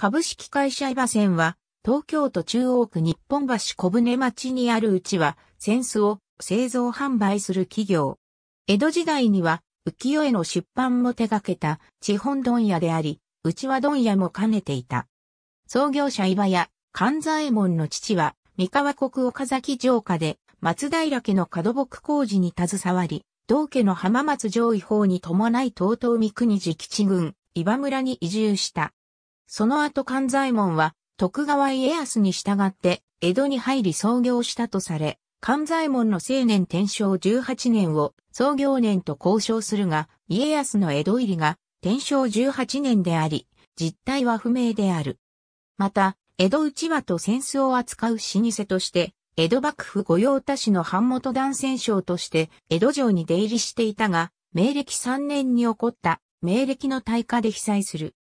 株式会社伊波線は、東京都中央区日本橋小舟町にあるうちは、扇子を製造販売する企業。江戸時代には、浮世絵の出版も手掛けた地本問屋であり、内輪問屋も兼ねていた。創業者伊波や勘左衛門の父は、三河国岡崎城下で、松平家の門木工事に携わり、同家の浜松上位法に伴い東東三国寺吉郡、伊波村に移住した。その後勘左衛門は徳川家康に従って江戸に入り創業したとされ、勘左衛門の青年天正18年を創業年と交渉するが、家康の江戸入りが天正18年であり、実態は不明である。また、江戸内輪と扇子を扱う老舗として、江戸幕府御用達の版元断線商として江戸城に出入りしていたが、明暦3年に起こった明暦の大火で被災する。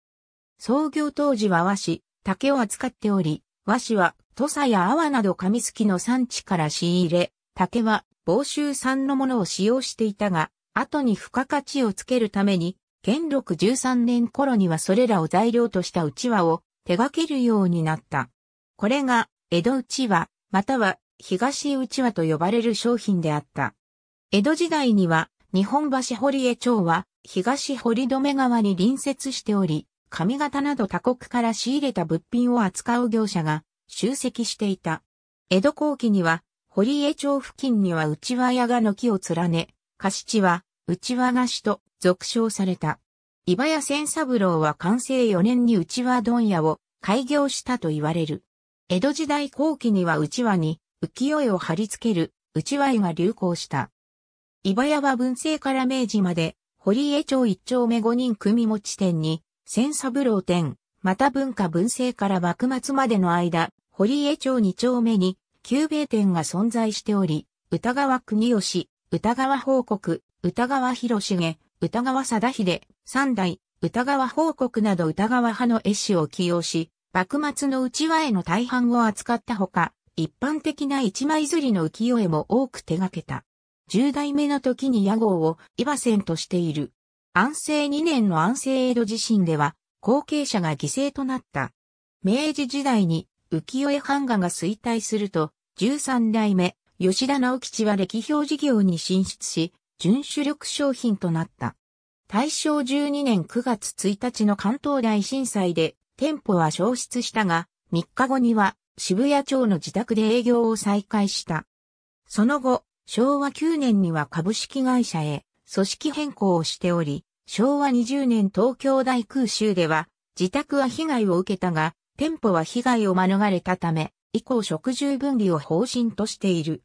創業当時は和紙、竹を扱っており、和紙は土佐や阿波など紙すきの産地から仕入れ、竹は房州産のものを使用していたが、後に付加価値をつけるために、元禄13年頃にはそれらを材料としたうちわを手掛けるようになった。これが江戸うちわ、または東うちわと呼ばれる商品であった。江戸時代には日本橋堀江町は東堀留川に隣接しており、髪型など他国から仕入れた物品を扱う業者が集積していた。江戸後期には、堀江町付近には内輪屋が軒を連ね、貸地は内輪菓子と俗称された。伊庭屋千三郎は完成4年に内輪問屋を開業したと言われる。江戸時代後期には内輪に浮世絵を貼り付ける内輪絵が流行した。伊庭屋は文政から明治まで堀江町一丁目五人組持ち店に千三郎店、また文化文政から幕末までの間、堀江町二丁目に、旧米店が存在しており、歌川国吉、歌川報告、歌川広重、歌川貞秀、三代、歌川報告など歌川派の絵師を起用し、幕末の内輪絵の大半を扱ったほか、一般的な一枚ずりの浮世絵も多く手掛けた。十代目の時に屋号を岩バとしている安政2年の安政江戸地震では、後継者が犠牲となった。明治時代に浮世絵版画が衰退すると、13代目、吉田直吉は歴表事業に進出し、準主力商品となった。大正12年9月1日の関東大震災で店舗は消失したが、3日後には渋谷町の自宅で営業を再開した。その後、昭和9年には株式会社へ組織変更をしており、昭和20年東京大空襲では、自宅は被害を受けたが、店舗は被害を免れたため、以降食住分離を方針としている。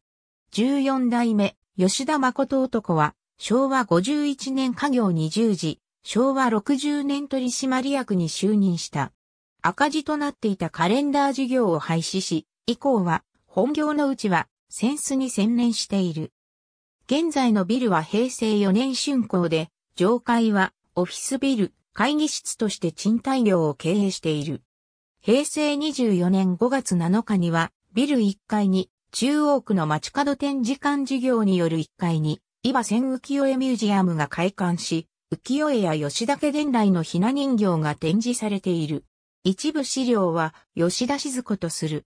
14代目、吉田誠男は、昭和51年家業20時、昭和60年取締役に就任した。赤字となっていたカレンダー事業を廃止し、以降は、本業のうちは、センスに専念している。現在のビルは平成4年竣工で、上海はオフィスビル、会議室として賃貸業を経営している。平成24年5月7日には、ビル1階に、中央区の街角展示館事業による1階に、伊波浮世絵ミュージアムが開館し、浮世絵や吉田家伝来のひな人形が展示されている。一部資料は、吉田静子とする。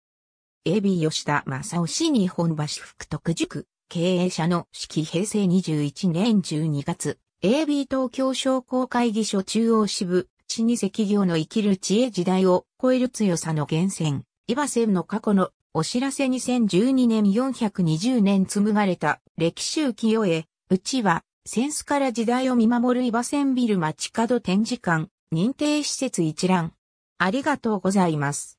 AB 吉田正夫氏日本橋福徳塾、経営者の式平成21年12月、AB 東京商工会議所中央支部、地に赤業の生きる知恵時代を超える強さの源泉、イバセンの過去のお知らせ2012年420年紡がれた歴史浮世絵、うちは、センスから時代を見守るイバセンビル街角展示館、認定施設一覧。ありがとうございます。